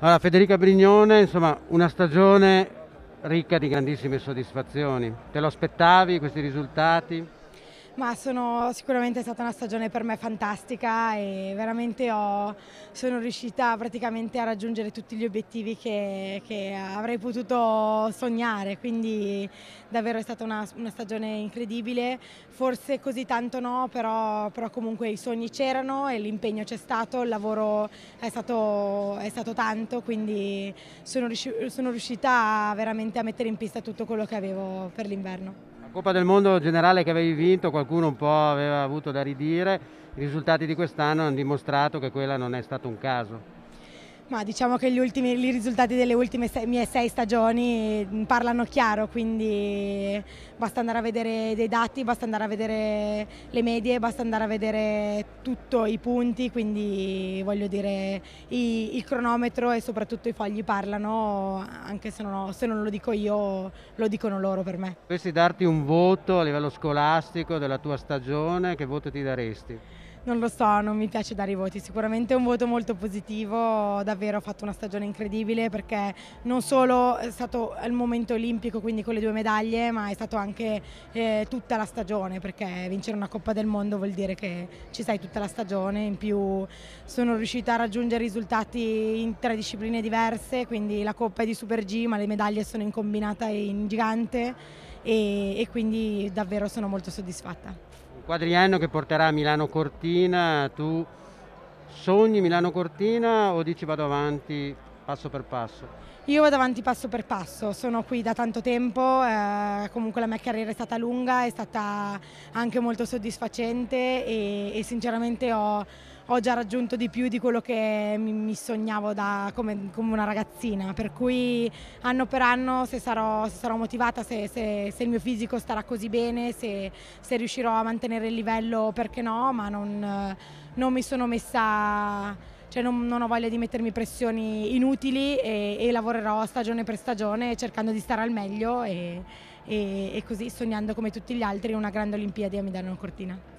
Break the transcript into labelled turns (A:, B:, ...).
A: Allora, Federica Brignone, insomma, una stagione ricca di grandissime soddisfazioni. Te lo aspettavi questi risultati?
B: Ma sono sicuramente stata una stagione per me fantastica e veramente ho, sono riuscita praticamente a raggiungere tutti gli obiettivi che, che avrei potuto sognare, quindi davvero è stata una, una stagione incredibile, forse così tanto no, però, però comunque i sogni c'erano e l'impegno c'è stato, il lavoro è stato, è stato tanto, quindi sono, riusci, sono riuscita veramente a mettere in pista tutto quello che avevo per l'inverno.
A: Coppa del Mondo generale che avevi vinto, qualcuno un po' aveva avuto da ridire, i risultati di quest'anno hanno dimostrato che quella non è stato un caso.
B: Ma diciamo che ultimi, i risultati delle ultime sei, mie sei stagioni mm, parlano chiaro, quindi basta andare a vedere dei dati, basta andare a vedere le medie, basta andare a vedere tutto, i punti, quindi voglio dire i, il cronometro e soprattutto i fogli parlano, anche se non, ho, se non lo dico io, lo dicono loro per me.
A: Dovessi darti un voto a livello scolastico della tua stagione, che voto ti daresti?
B: Non lo so, non mi piace dare i voti, sicuramente è un voto molto positivo, davvero ho fatto una stagione incredibile perché non solo è stato il momento olimpico, quindi con le due medaglie, ma è stato anche eh, tutta la stagione perché vincere una Coppa del Mondo vuol dire che ci sei tutta la stagione, in più sono riuscita a raggiungere risultati in tre discipline diverse, quindi la Coppa è di Super G ma le medaglie sono in combinata in gigante e, e quindi davvero sono molto soddisfatta
A: quadriennio che porterà a Milano Cortina, tu sogni Milano Cortina o dici vado avanti passo per passo?
B: Io vado avanti passo per passo, sono qui da tanto tempo, eh, comunque la mia carriera è stata lunga, è stata anche molto soddisfacente e, e sinceramente ho ho già raggiunto di più di quello che mi, sognavo da, come, come, una ragazzina, per cui anno per anno se sarò, se sarò motivata, se, se, se, il mio fisico starà così bene, se, riuscirò a mantenere il livello, perché no, ma non, non mi sono messa... Cioè non, non, ho voglia di mettermi pressioni inutili e, e, lavorerò stagione per stagione cercando di stare al meglio e, e, e così sognando come tutti gli altri una grande Olimpiade a Milano Cortina.